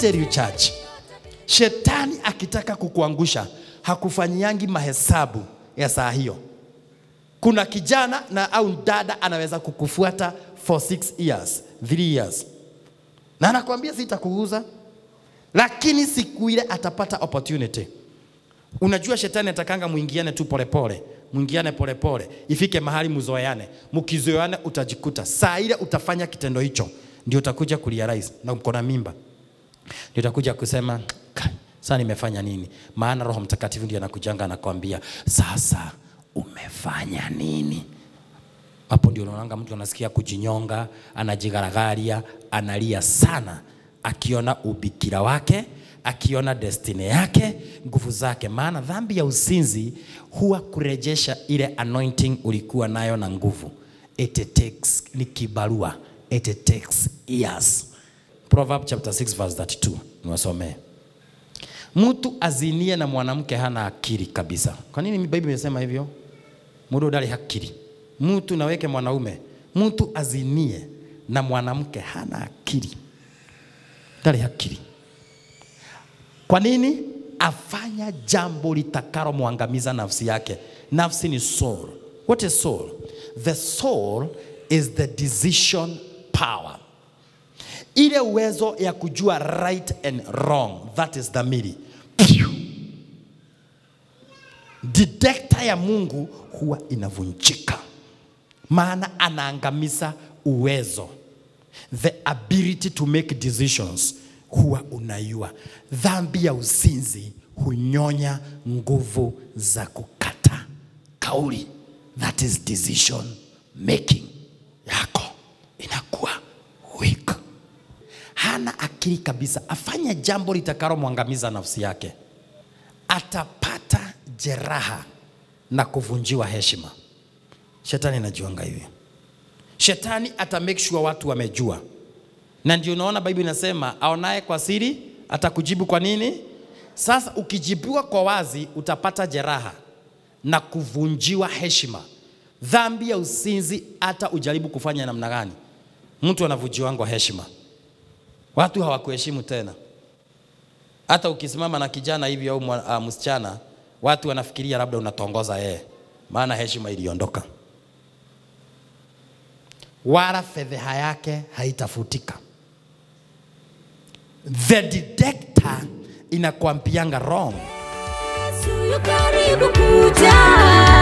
tell you church, shetani akitaka kukuangusha hakufanyiangi mahesabu ya saa hiyo. Kuna kijana na au dada anaweza kukufuata for six years, three years, na anakuambia sitakuuza, lakini siku ile atapata opportunity. Unajua shetani atakanga mwingiane tu polepole, mwingiane polepole, ifike mahali muzoeane Mkizoeana utajikuta saa ile utafanya kitendo hicho, ndio utakuja kurealize na mkona mimba nitakuja kusema sasa nimefanya nini? Maana Roho Mtakatifu ndio anakujanga anakwambia sasa umefanya nini? Hapo ndio unaonanga mtu anasikia kujinyonga, anajigaragaria, analia sana, akiona ubikira wake, akiona destiny yake, nguvu zake. Maana dhambi ya usinzi huwa kurejesha ile anointing ulikuwa nayo na nguvu. It takes ni kibarua, it takes years Proverb chapter 6 verse 32. Niwasomee. Mtu azinie na mwanamke hana akili kabisa. Kwa nini Biblia imesema hivyo? Mtu dali akili. Mtu naweke mwanaume, mtu azinie na mwanamke hana akili. Dali akili. Kwa nini? Afanya jambo litakalo mwangamiza nafsi yake. Nafsi ni soul. What is soul? The soul is the decision power ile uwezo ya kujua right and wrong, that is dhamiri didekta ya Mungu huwa inavunjika, maana anaangamiza uwezo, the ability to make decisions huwa unayua Dhambi ya uzinzi hunyonya nguvu za kukata kauli, that is decision making. hana akili kabisa, afanya jambo litakalomwangamiza nafsi yake, atapata jeraha na kuvunjiwa heshima. Shetani anajuanga hivi, shetani ata make sure watu wamejua, na ndio unaona Biblia inasema aonaye kwa siri atakujibu kwa nini? Sasa ukijibiwa kwa wazi utapata jeraha na kuvunjiwa heshima. Dhambi ya usinzi, hata ujaribu kufanya namna gani, mtu anavujiwangwa heshima. Watu hawakuheshimu tena. Hata ukisimama na kijana hivi au uh, msichana, watu wanafikiria labda unatongoza yeye, maana heshima iliondoka, wala fedheha yake haitafutika. The detector inakwambianga wrong. Yesu yu karibu kuja.